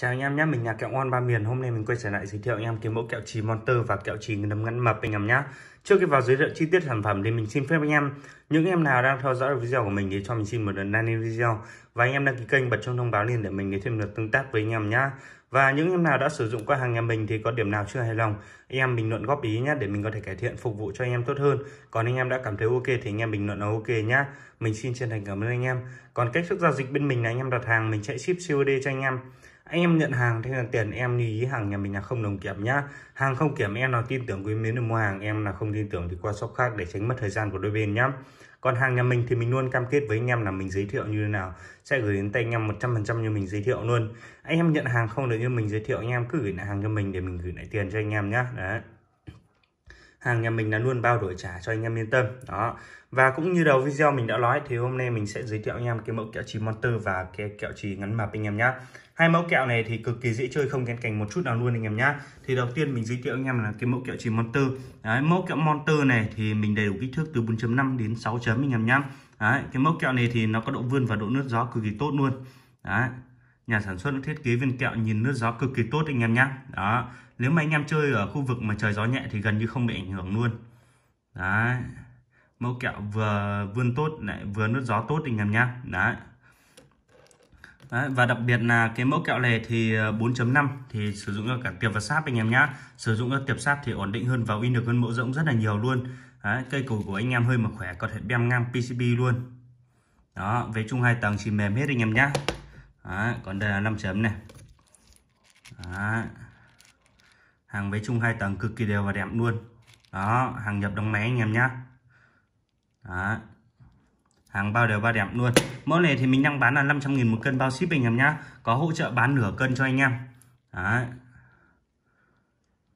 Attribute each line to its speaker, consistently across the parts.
Speaker 1: Chào anh em nhé, mình là kẹo ngon ba miền. Hôm nay mình quay trở lại giới thiệu anh em cái mẫu kẹo trì Monster và kẹo trì nấm ngắn mập anh em nhé. Trước khi vào giới thiệu chi tiết sản phẩm thì mình xin phép anh em những em nào đang theo dõi video của mình thì cho mình xin một lần like lên video và anh em đăng ký kênh bật chuông thông báo lên để mình có thêm được tương tác với anh em nhé. Và những em nào đã sử dụng qua hàng nhà mình thì có điểm nào chưa hài lòng, anh em bình luận góp ý nhé để mình có thể cải thiện phục vụ cho anh em tốt hơn. Còn anh em đã cảm thấy ok thì anh em bình luận là ok nhé Mình xin chân thành cảm ơn anh em. Còn cách thức giao dịch bên mình là anh em đặt hàng mình chạy ship COD cho anh em anh em nhận hàng thế là tiền em lưu ý hàng nhà mình là không đồng kiểm nhá hàng không kiểm em nào tin tưởng quý mến được mua hàng em là không tin tưởng thì qua shop khác để tránh mất thời gian của đôi bên nhá còn hàng nhà mình thì mình luôn cam kết với anh em là mình giới thiệu như thế nào sẽ gửi đến tay anh em 100% như mình giới thiệu luôn anh em nhận hàng không được như mình giới thiệu anh em cứ gửi lại hàng cho mình để mình gửi lại tiền cho anh em nhá đấy hàng nhà mình là luôn bao đổi trả cho anh em yên tâm đó và cũng như đầu video mình đã nói thì hôm nay mình sẽ giới thiệu anh em cái mẫu kẹo trì monster và cái kẹo trì ngắn mập anh em nhé hai mẫu kẹo này thì cực kỳ dễ chơi không kén cảnh một chút nào luôn anh em nhé thì đầu tiên mình giới thiệu anh em là cái mẫu kẹo trì monster Đấy, mẫu kẹo monster này thì mình đầy đủ kích thước từ 4.5 đến 6 chấm anh em nhé Đấy, cái mẫu kẹo này thì nó có độ vươn và độ nước gió cực kỳ tốt luôn Đấy, nhà sản xuất thiết kế viên kẹo nhìn nước gió cực kỳ tốt anh em nhé đó nếu mà anh em chơi ở khu vực mà trời gió nhẹ thì gần như không bị ảnh hưởng luôn đấy mẫu kẹo vừa vươn tốt lại vừa nước gió tốt anh em nhé đấy. đấy và đặc biệt là cái mẫu kẹo này thì 4.5 ờ, thì sử dụng cho cả tiệp và sáp anh em nhá. sử dụng cho tiệp sáp thì ổn định hơn và uy lực hơn mẫu rộng rất là nhiều luôn đấy, cây củ của anh em hơi mà khỏe có thể bem ngang PCB luôn đó về chung hai tầng chỉ mềm hết anh em nhá. Đấy, còn đây là 5 chấm này Đấy. hàng với chung hai tầng cực kỳ đều và đẹp luôn đó hàng nhập đóng máy anh em nhá Đấy. hàng bao đều ba đẹp luôn mẫu này thì mình đang bán là 500.000 một cân bao ship anh em nhá có hỗ trợ bán nửa cân cho anh em Đấy.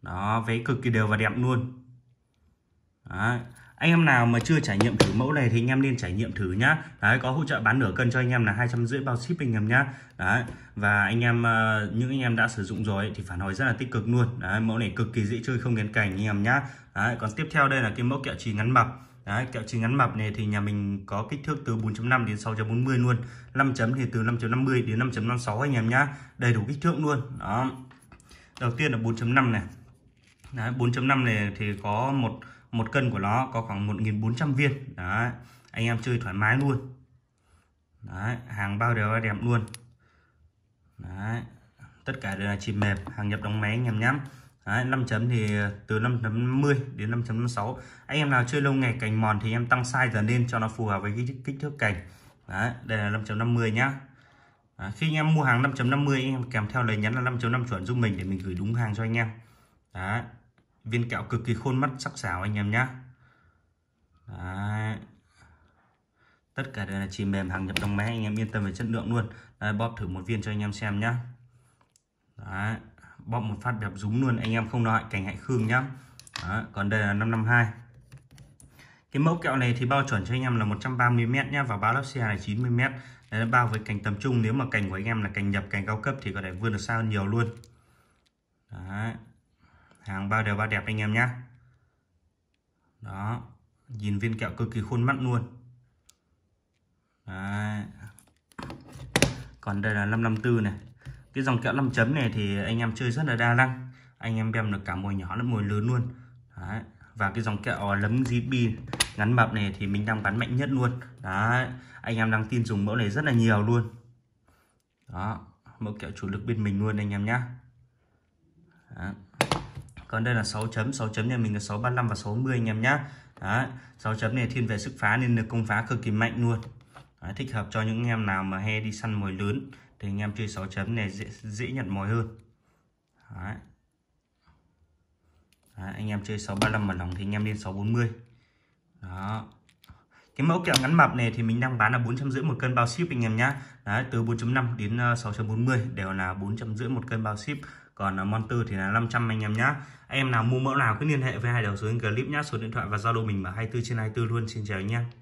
Speaker 1: đó váy cực kỳ đều và đẹp luôn Đấy anh em nào mà chưa trải nghiệm thử mẫu này thì anh em nên trải nghiệm thử nhá đấy có hỗ trợ bán nửa cân cho anh em là hai trăm rưỡi bao ship anh em nhá đấy và anh em ờ, những anh em đã sử dụng rồi thì phản hồi rất là tích cực luôn đấy mẫu này cực kỳ dễ chơi không gắn cành anh em nhá đấy còn tiếp theo đây là cái mẫu kẹo trì ngắn mập Đấy, kẹo trì ngắn mập này thì nhà mình có kích thước từ 4.5 đến 6.40 luôn 5 chấm thì từ 5.50 đến 5.56 anh em nhá đầy đủ kích thước luôn đó đầu tiên là 4.5 này 4.5 này thì có một một cân của nó có khoảng 1.400 viên đấy anh em chơi thoải mái luôn đấy hàng bao đều đẹp luôn đấy tất cả đều là chìm mềm hàng nhập đóng máy nhằm nhắm Đấy, 5 chấm thì từ 5.50 đến 5.56 anh em nào chơi lâu ngày cành mòn thì em tăng size dần lên cho nó phù hợp với cái kích thước cành Đấy, đây là 5.50 nhá à, khi anh em mua hàng 5.50 em kèm theo lời nhắn là 5.5 chuẩn giúp mình để mình gửi đúng hàng cho anh em Đấy viên kẹo cực kỳ khôn mắt sắc sảo anh em nhé tất cả đều là chỉ mềm hàng nhập trong máy anh em yên tâm về chất lượng luôn Đây, bóp thử một viên cho anh em xem nhé Đấy. bóp một phát đẹp rúng luôn anh em không đợi cảnh hạnh khương nhá còn đây là 552 cái mẫu kẹo này thì bao chuẩn cho anh em là 130m nhé và bao lắp xe là 90m Đấy là bao với cành tầm trung nếu mà cành của anh em là cành nhập cành cao cấp thì có thể vươn được xa hơn nhiều luôn Đấy hàng bao đều ba đẹp anh em nhé đó nhìn viên kẹo cực kỳ khuôn mắt luôn Đấy. còn đây là 554 này cái dòng kẹo 5 chấm này thì anh em chơi rất là đa năng anh em đem được cả mồi nhỏ lẫn mồi lớn luôn Đấy. và cái dòng kẹo lấm GB ngắn mập này thì mình đang bắn mạnh nhất luôn Đấy. anh em đang tin dùng mẫu này rất là nhiều luôn đó mẫu kẹo chủ lực bên mình luôn anh em nhé Đấy còn đây là 6 chấm 6 chấm nhà mình là 635 và 60 anh em nhá Đấy, 6 chấm này thiên về sức phá nên lực công phá cực kỳ mạnh luôn Đấy, thích hợp cho những anh em nào mà he đi săn mồi lớn thì anh em chơi 6 chấm này dễ, dễ nhận mồi hơn Đấy. Đấy, anh em chơi 635 mà lòng thì anh em lên 640 đó cái mẫu kẹo ngắn mập này thì mình đang bán là bốn trăm rưỡi một cân bao ship anh em nhá Đấy, từ 4.5 đến 6.40 ờ, đều là bốn trăm rưỡi một cân bao ship còn ờ, Monster thì là 500 anh em nhá em nào mua mẫu nào cứ liên hệ với hai đầu dưới clip nhá số điện thoại và zalo mình mở 24 trên 24 luôn xin chào anh em